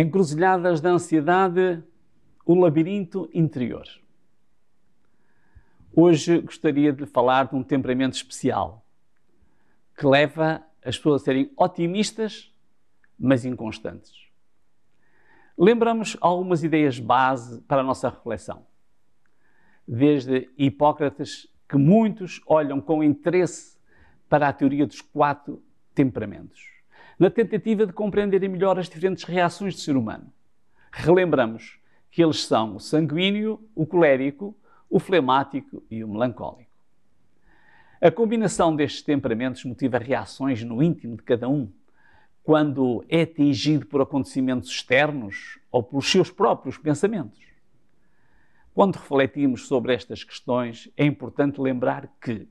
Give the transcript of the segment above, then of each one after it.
Encruzilhadas da ansiedade, o labirinto interior. Hoje gostaria de falar de um temperamento especial que leva as pessoas a serem otimistas, mas inconstantes. Lembramos algumas ideias base para a nossa reflexão. Desde Hipócrates, que muitos olham com interesse para a teoria dos quatro temperamentos na tentativa de compreenderem melhor as diferentes reações do ser humano. Relembramos que eles são o sanguíneo, o colérico, o flemático e o melancólico. A combinação destes temperamentos motiva reações no íntimo de cada um, quando é atingido por acontecimentos externos ou pelos seus próprios pensamentos. Quando refletimos sobre estas questões, é importante lembrar que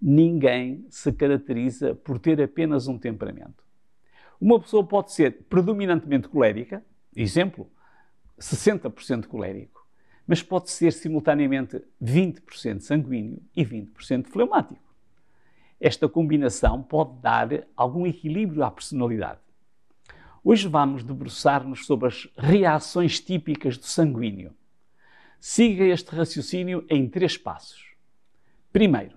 ninguém se caracteriza por ter apenas um temperamento. Uma pessoa pode ser predominantemente colérica, exemplo, 60% colérico, mas pode ser simultaneamente 20% sanguíneo e 20% fleumático. Esta combinação pode dar algum equilíbrio à personalidade. Hoje vamos debruçar-nos sobre as reações típicas do sanguíneo. Siga este raciocínio em três passos. Primeiro,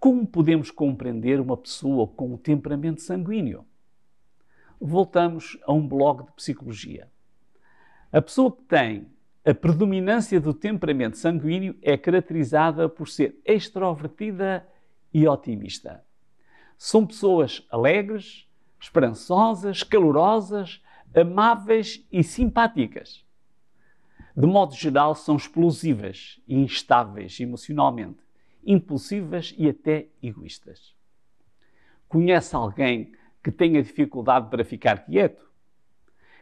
como podemos compreender uma pessoa com o temperamento sanguíneo? voltamos a um blog de psicologia. A pessoa que tem a predominância do temperamento sanguíneo é caracterizada por ser extrovertida e otimista. São pessoas alegres, esperançosas, calorosas, amáveis e simpáticas. De modo geral, são explosivas e instáveis emocionalmente, impulsivas e até egoístas. Conhece alguém que tenha dificuldade para ficar quieto,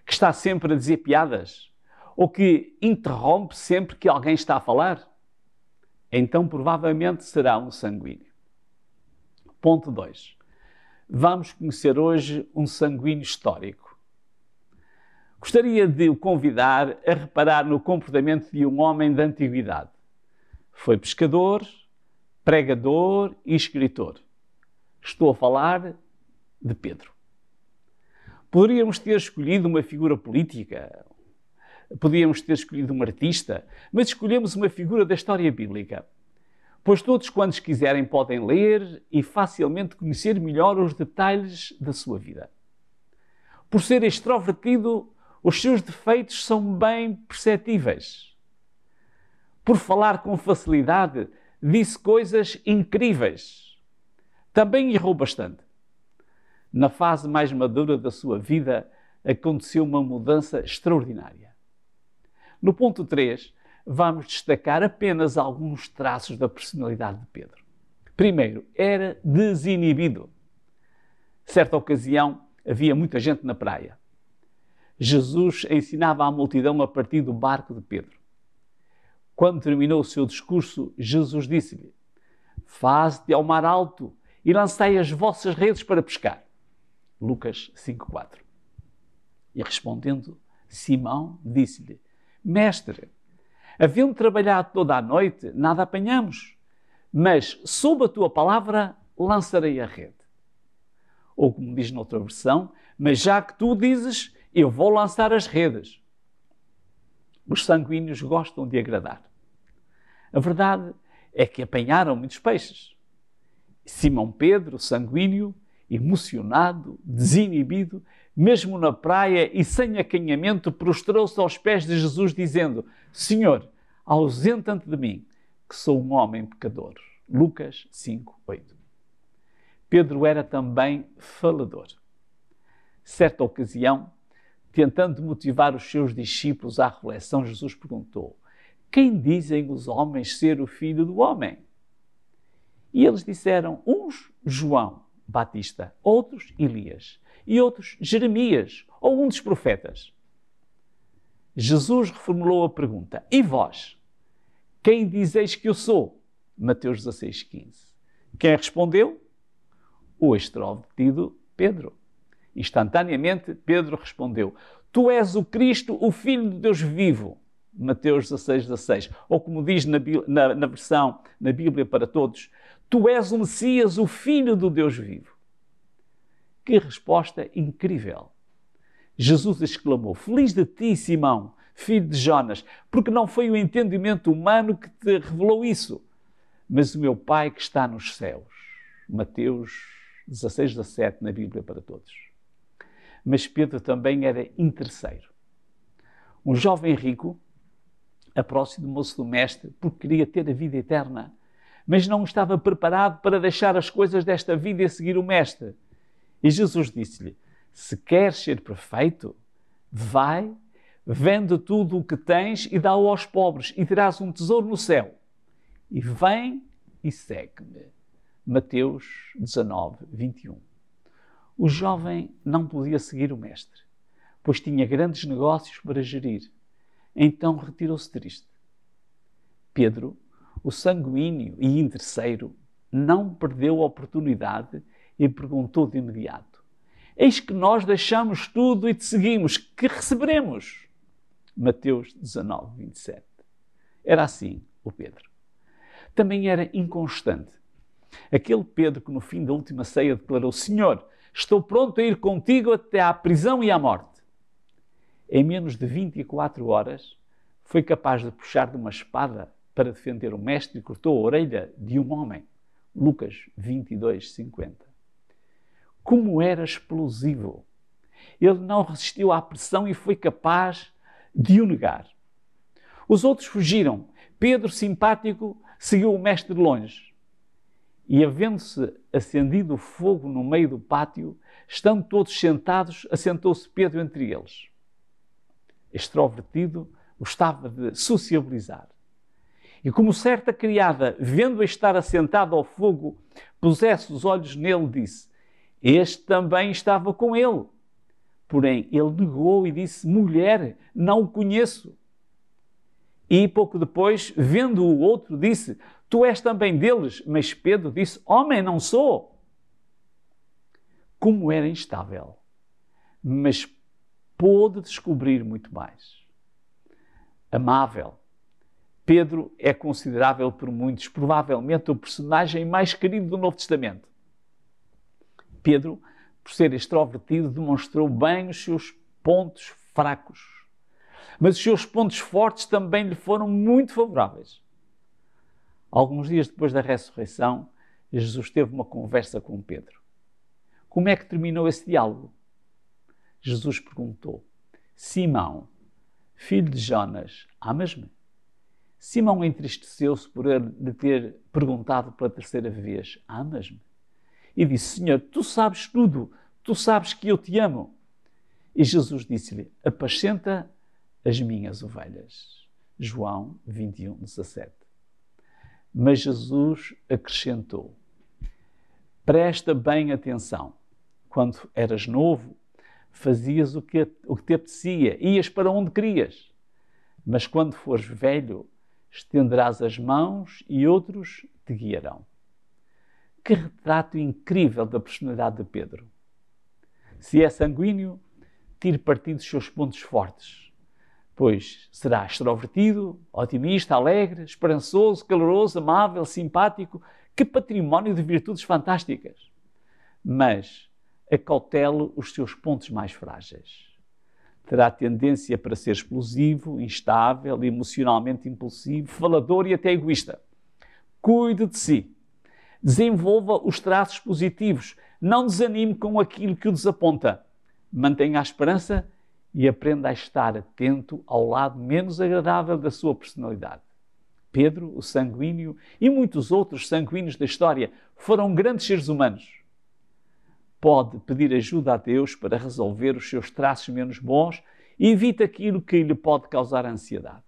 que está sempre a dizer piadas ou que interrompe sempre que alguém está a falar, então provavelmente será um sanguíneo. Ponto 2. Vamos conhecer hoje um sanguíneo histórico. Gostaria de o convidar a reparar no comportamento de um homem da antiguidade. Foi pescador, pregador e escritor. Estou a falar de Pedro. Poderíamos ter escolhido uma figura política, podíamos ter escolhido um artista, mas escolhemos uma figura da história bíblica. Pois todos quantos quiserem podem ler e facilmente conhecer melhor os detalhes da sua vida. Por ser extrovertido, os seus defeitos são bem perceptíveis. Por falar com facilidade, disse coisas incríveis. Também errou bastante na fase mais madura da sua vida, aconteceu uma mudança extraordinária. No ponto 3, vamos destacar apenas alguns traços da personalidade de Pedro. Primeiro, era desinibido. Certa ocasião, havia muita gente na praia. Jesus ensinava à multidão a partir do barco de Pedro. Quando terminou o seu discurso, Jesus disse-lhe: Faze-te ao mar alto e lancei as vossas redes para pescar. Lucas 5,4. E respondendo, Simão disse-lhe: Mestre, havendo trabalhado toda a noite, nada apanhamos, mas sob a tua palavra lançarei a rede. Ou como diz noutra versão, mas já que tu dizes, eu vou lançar as redes. Os sanguíneos gostam de agradar. A verdade é que apanharam muitos peixes. Simão Pedro, sanguíneo, emocionado, desinibido, mesmo na praia e sem acanhamento, prostrou-se aos pés de Jesus, dizendo: Senhor, ausenta-te de mim, que sou um homem pecador. Lucas 5, 8. Pedro era também falador. Certa ocasião, tentando motivar os seus discípulos à reflexão, Jesus perguntou: Quem dizem os homens ser o filho do homem? E eles disseram: Uns João, Batista, outros Elias e outros Jeremias ou um dos profetas. Jesus reformulou a pergunta: E vós? Quem dizeis que eu sou? Mateus 16,15. Quem respondeu? O extrovertido Pedro. Instantaneamente, Pedro respondeu: Tu és o Cristo, o Filho de Deus vivo. Mateus 16, 16. Ou como diz na, na, na versão, na Bíblia para todos, Tu és o Messias, o Filho do Deus vivo. Que resposta incrível! Jesus exclamou: Feliz de ti, Simão, filho de Jonas, porque não foi o entendimento humano que te revelou isso, mas o meu Pai que está nos céus. Mateus 16, 17, na Bíblia para todos. Mas Pedro também era interesseiro. Um jovem rico aproximou-se do mestre porque queria ter a vida eterna mas não estava preparado para deixar as coisas desta vida e seguir o Mestre. E Jesus disse-lhe: Se queres ser perfeito, vai, vende tudo o que tens e dá-o aos pobres, e terás um tesouro no céu. E vem e segue-me. Mateus 19, 21. O jovem não podia seguir o Mestre, pois tinha grandes negócios para gerir. Então retirou-se triste. Pedro o sanguíneo e interesseiro não perdeu a oportunidade e perguntou de imediato: Eis que nós deixamos tudo e te seguimos, que receberemos? Mateus 19, 27. Era assim o Pedro. Também era inconstante. Aquele Pedro que no fim da última ceia declarou: Senhor, estou pronto a ir contigo até à prisão e à morte. Em menos de 24 horas, foi capaz de puxar de uma espada para defender o mestre cortou a orelha de um homem. Lucas 22, 50. Como era explosivo! Ele não resistiu à pressão e foi capaz de o negar. Os outros fugiram. Pedro, simpático, seguiu o mestre de longe. E, havendo-se acendido fogo no meio do pátio, estando todos sentados, assentou-se Pedro entre eles. Extrovertido, gostava de sociabilizar. E como certa criada, vendo-a estar assentada ao fogo, pusesse os olhos nele, disse: Este também estava com ele. Porém, ele negou e disse: Mulher, não o conheço. E pouco depois, vendo o outro, disse: Tu és também deles. Mas Pedro disse: Homem, não sou. Como era instável, mas pôde descobrir muito mais. Amável, Pedro é considerável por muitos, provavelmente, o personagem mais querido do Novo Testamento. Pedro, por ser extrovertido, demonstrou bem os seus pontos fracos, mas os seus pontos fortes também lhe foram muito favoráveis. Alguns dias depois da ressurreição, Jesus teve uma conversa com Pedro. Como é que terminou esse diálogo? Jesus perguntou: Simão, filho de Jonas, amas-me? Simão entristeceu-se por ele lhe ter perguntado pela terceira vez: Amas-me? E disse: Senhor, tu sabes tudo, tu sabes que eu te amo. E Jesus disse-lhe: Apacenta as minhas ovelhas. João 21, 17. Mas Jesus acrescentou: Presta bem atenção. Quando eras novo, fazias o que, o que te apetecia, ias para onde querias. Mas quando fores velho, estenderás as mãos e outros te guiarão. Que retrato incrível da personalidade de Pedro! Se é sanguíneo, tire partido dos seus pontos fortes, pois será extrovertido, otimista, alegre, esperançoso, caloroso, amável, simpático. Que património de virtudes fantásticas! Mas acautele os seus pontos mais frágeis terá tendência para ser explosivo, instável, emocionalmente impulsivo, falador e até egoísta. Cuide de si. Desenvolva os traços positivos. Não desanime com aquilo que o desaponta. Mantenha a esperança e aprenda a estar atento ao lado menos agradável da sua personalidade. Pedro, o sanguíneo, e muitos outros sanguíneos da história foram grandes seres humanos pode pedir ajuda a Deus para resolver os seus traços menos bons e evite aquilo que lhe pode causar ansiedade.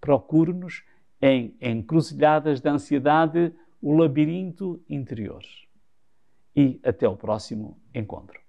Procure-nos em Encruzilhadas da Ansiedade, o labirinto interior. E até o próximo encontro.